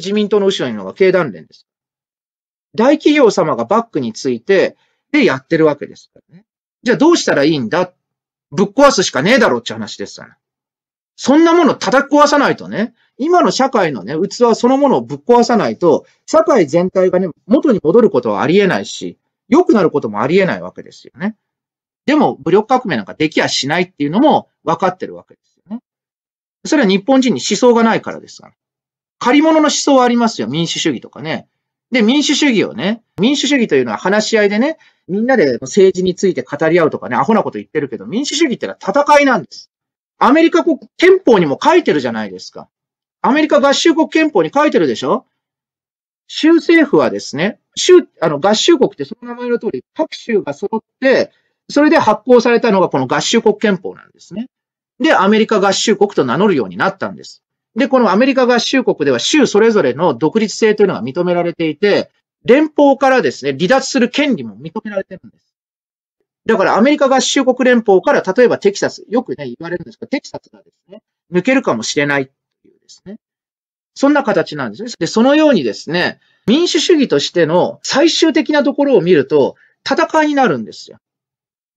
自民党の後ろにいるのが経団連です。大企業様がバックについて、でやってるわけですからね。じゃあどうしたらいいんだぶっ壊すしかねえだろうって話ですから、ね。そんなもの叩き壊さないとね、今の社会のね、器そのものをぶっ壊さないと、社会全体がね、元に戻ることはありえないし、良くなることもありえないわけですよね。でも、武力革命なんかできやしないっていうのも分かってるわけですよね。それは日本人に思想がないからですから。借り物の思想はありますよ。民主主義とかね。で、民主主義をね、民主主義というのは話し合いでね、みんなで政治について語り合うとかね、アホなこと言ってるけど、民主主義ってのは戦いなんです。アメリカ国憲法にも書いてるじゃないですか。アメリカ合衆国憲法に書いてるでしょ州政府はですね、州、あの、合衆国ってその名前の通り、各州が揃って、それで発行されたのがこの合衆国憲法なんですね。で、アメリカ合衆国と名乗るようになったんです。で、このアメリカ合衆国では州それぞれの独立性というのが認められていて、連邦からですね、離脱する権利も認められてるんです。だからアメリカ合衆国連邦から、例えばテキサス、よくね、言われるんですが、テキサスがですね、抜けるかもしれないっていうですね。そんな形なんですね。で、そのようにですね、民主主義としての最終的なところを見ると、戦いになるんですよ。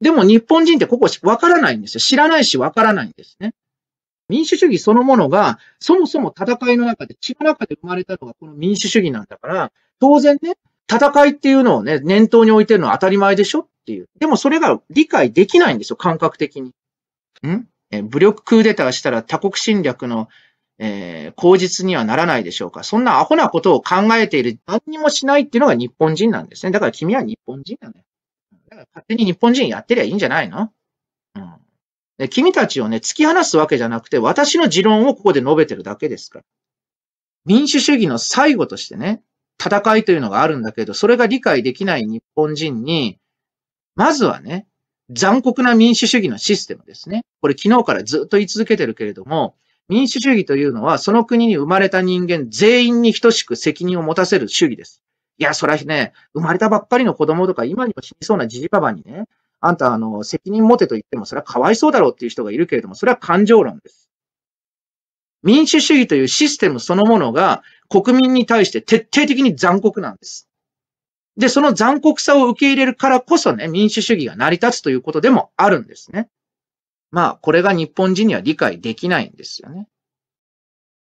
でも日本人ってここわからないんですよ。知らないしわからないんですね。民主主義そのものが、そもそも戦いの中で、血の中で生まれたのがこの民主主義なんだから、当然ね、戦いっていうのをね、念頭に置いてるのは当たり前でしょっていう。でもそれが理解できないんですよ、感覚的に。んえ武力クーデターしたら他国侵略の、えー、口実にはならないでしょうか。そんなアホなことを考えている、何にもしないっていうのが日本人なんですね。だから君は日本人だね。だから勝手に日本人やってりゃいいんじゃないの君たちをね、突き放すわけじゃなくて、私の持論をここで述べてるだけですから。民主主義の最後としてね、戦いというのがあるんだけど、それが理解できない日本人に、まずはね、残酷な民主主義のシステムですね。これ昨日からずっと言い続けてるけれども、民主主義というのは、その国に生まれた人間全員に等しく責任を持たせる主義です。いや、そらね、生まれたばっかりの子供とか今にも死にそうなじじばばにね、あんた、あの、責任持てと言っても、それはかわいそうだろうっていう人がいるけれども、それは感情論です。民主主義というシステムそのものが国民に対して徹底的に残酷なんです。で、その残酷さを受け入れるからこそね、民主主義が成り立つということでもあるんですね。まあ、これが日本人には理解できないんですよね。